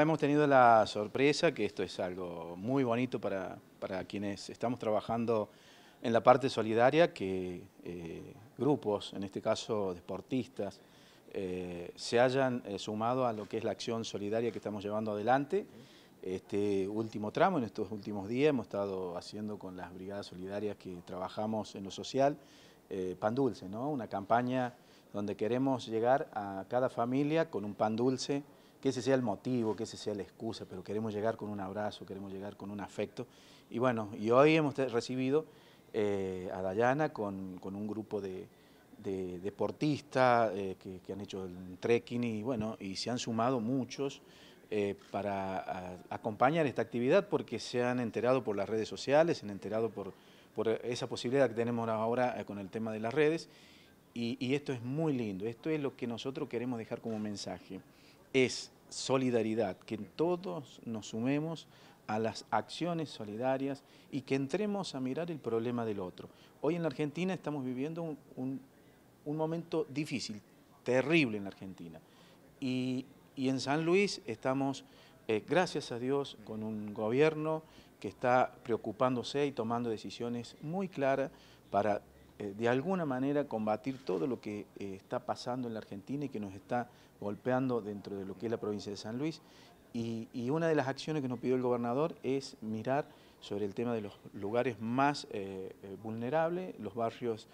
Hemos tenido la sorpresa que esto es algo muy bonito para, para quienes estamos trabajando en la parte solidaria, que eh, grupos, en este caso deportistas, eh, se hayan eh, sumado a lo que es la acción solidaria que estamos llevando adelante. Este último tramo, en estos últimos días, hemos estado haciendo con las brigadas solidarias que trabajamos en lo social, pan dulce, ¿no? una campaña donde queremos llegar a cada familia con un pan dulce, que ese sea el motivo, que ese sea la excusa, pero queremos llegar con un abrazo, queremos llegar con un afecto. Y bueno, y hoy hemos recibido eh, a Dayana con, un grupo de, deportistas eh, que, han hecho el trekking y bueno, y se han sumado muchos eh, para acompañar esta actividad porque se han enterado por las redes sociales, se han enterado por, esa posibilidad que tenemos ahora con el tema de las redes. y esto es muy lindo, esto es lo que nosotros queremos dejar como mensaje es solidaridad, que todos nos sumemos a las acciones solidarias y que entremos a mirar el problema del otro. Hoy en Argentina estamos viviendo un, momento difícil, terrible en Argentina. Y, en San Luis estamos, eh, gracias a Dios, con un gobierno que está preocupándose y tomando decisiones muy claras para eh, de alguna manera combatir todo lo que eh, está pasando en la Argentina y que nos está golpeando dentro de lo que es la provincia de San Luis. Y, una de las acciones que nos pidió el gobernador es mirar sobre el tema de los lugares más eh, vulnerables, los barrios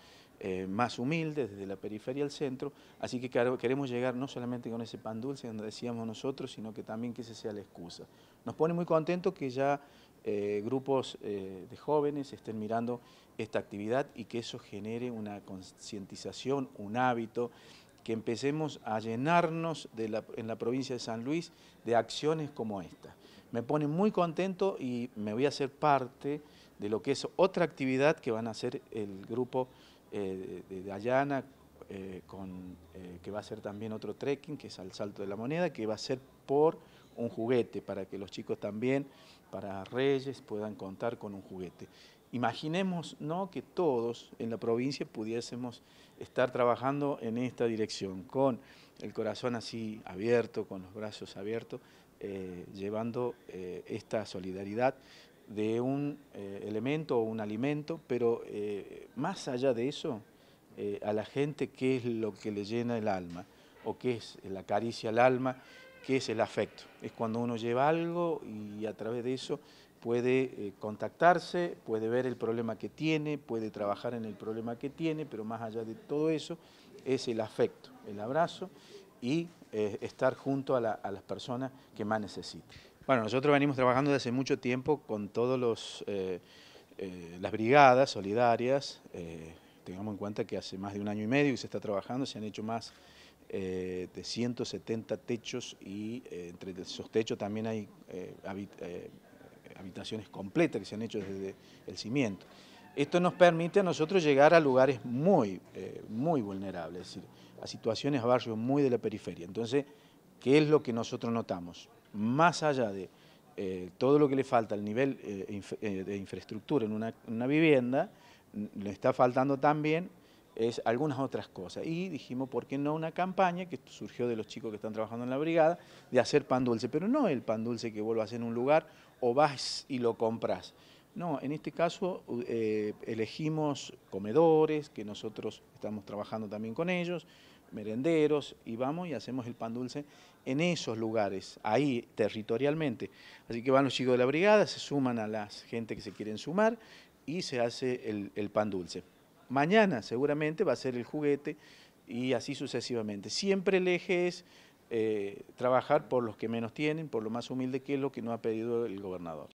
más humildes, desde la periferia al centro. Así que queremos llegar no solamente con ese pan dulce, donde decíamos nosotros, sino que también que esa sea la excusa. Nos pone muy contento que ya grupos de jóvenes estén mirando esta actividad y que eso genere una concientización, un hábito, que empecemos a llenarnos en la provincia de San Luis de acciones como esta. Me pone muy contento y me voy a hacer parte de lo que es otra actividad que van a hacer el grupo eh, de Dayana, eh, eh, que va a ser también otro trekking, que es al Salto de la Moneda, que va a ser por un juguete, para que los chicos también, para Reyes, puedan contar con un juguete. Imaginemos ¿no? que todos en la provincia pudiésemos estar trabajando en esta dirección, con el corazón así abierto, con los brazos abiertos, eh, llevando eh, esta solidaridad de un eh, elemento o un alimento, pero más allá de eso, a la gente qué es lo que le llena el alma, o qué es la caricia al alma, qué es el afecto. Es cuando uno lleva algo y a través de eso puede eh, contactarse, puede ver el problema que tiene, puede trabajar en el problema que tiene, pero más allá de todo eso es el afecto, el abrazo y eh, estar junto a, las personas que más necesitan. Bueno, nosotros venimos trabajando desde hace mucho tiempo con todas eh, las brigadas solidarias, tengamos en cuenta que hace más de un año y medio que se está trabajando, se han hecho más de 170 techos y entre esos techos también hay habitaciones completas que se han hecho desde el cimiento. Esto nos permite a nosotros llegar a lugares muy, eh, muy vulnerables, es decir, a situaciones, a barrios muy de la periferia. Entonces, ¿qué es lo que nosotros notamos? Más allá de eh, todo lo que le falta al nivel eh, de infraestructura en una, una vivienda, le está faltando también es algunas otras cosas. Y dijimos, ¿por qué no una campaña que surgió de los chicos que están trabajando en la brigada de hacer pan dulce? Pero no el pan dulce que vuelvas en un lugar o vas y lo compras. No, en este caso eh, elegimos comedores, que nosotros estamos trabajando también con ellos, merenderos, y vamos y hacemos el pan dulce en esos lugares, ahí territorialmente. Así que van los chicos de la brigada, se suman a las gente que se quieren sumar y se hace el pan dulce mañana seguramente va a ser el juguete y así sucesivamente. Siempre el eje es eh, trabajar por los que menos tienen, por lo más humilde que es lo que nos ha pedido el gobernador.